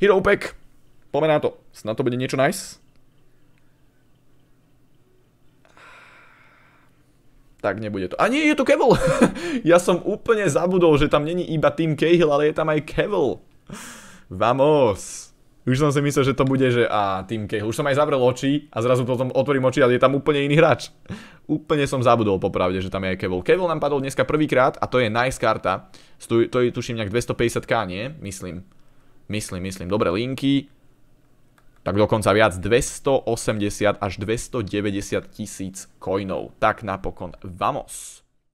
Hero pack. Poďme na to. Snad to bude niečo nice. Tak nebude to. A nie, je tu Kevel. ja som úplne zabudol, že tam není iba Team Cahill, ale je tam aj Kevel. Vamos. Už som si myslel, že to bude, že a Team Cahill. Už som aj zavrel oči a zrazu potom otvorím oči a je tam úplne iný hráč. Úplne som zabudol popravde, že tam je aj Kevel. Kevel nám padol dneska prvýkrát a to je nice karta. To je tuším nejak 250k, nie? Myslím myslím, myslím, dobre linky, tak dokonca viac 280 až 290 tisíc coinov. Tak napokon, vamos!